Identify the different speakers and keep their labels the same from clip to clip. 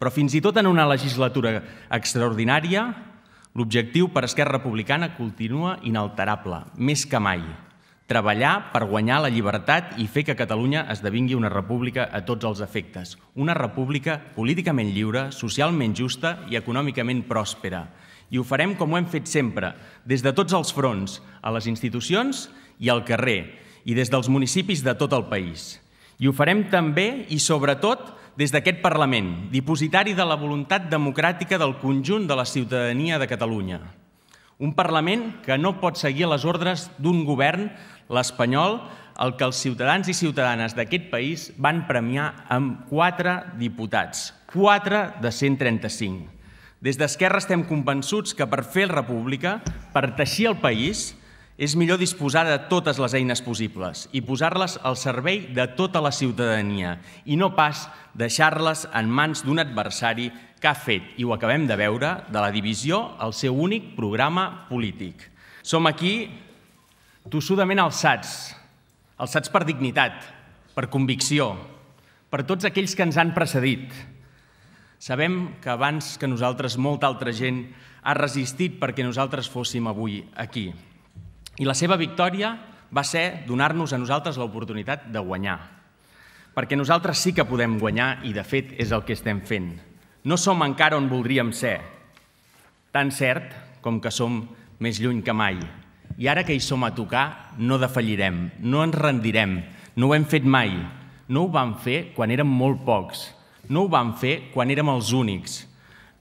Speaker 1: Però fins i tot en una legislatura extraordinària, l'objectiu per Esquerra Republicana continua inalterable, més que mai. Treballar per guanyar la llibertat i fer que Catalunya esdevingui una república a tots els efectes. Una república políticament lliure, socialment justa i econòmicament pròspera. I ho farem com ho hem fet sempre, des de tots els fronts, a les institucions i al carrer, i des dels municipis de tot el país. I ho farem també i sobretot des d'aquest Parlament, dipositari de la voluntat democràtica del conjunt de la ciutadania de Catalunya. Un Parlament que no pot seguir les ordres d'un govern, l'espanyol, el que els ciutadans i ciutadanes d'aquest país van premiar amb 4 diputats, 4 de 135. Des d'Esquerra estem convençuts que per fer república, per teixir el país, és millor disposar de totes les eines possibles i posar-les al servei de tota la ciutadania i no pas deixar-les en mans d'un adversari que ha fet, i ho acabem de veure, de la divisió el seu únic programa polític. Som aquí tossudament alçats, alçats per dignitat, per convicció, per tots aquells que ens han precedit. Sabem que abans que nosaltres molta altra gent ha resistit perquè nosaltres fóssim avui aquí. I la seva victòria va ser donar-nos a nosaltres l'oportunitat de guanyar. Perquè nosaltres sí que podem guanyar i, de fet, és el que estem fent. No som encara on voldríem ser, tan cert com que som més lluny que mai. I ara que hi som a tocar, no defallirem, no ens rendirem, no ho hem fet mai. No ho vam fer quan érem molt pocs, no ho vam fer quan érem els únics.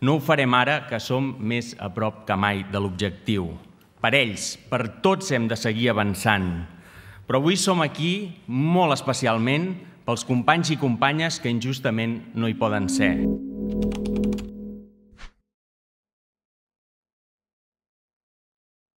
Speaker 1: No ho farem ara que som més a prop que mai de l'objectiu per ells, per tots hem de seguir avançant. Però avui som aquí molt especialment pels companys i companyes que injustament no hi poden ser.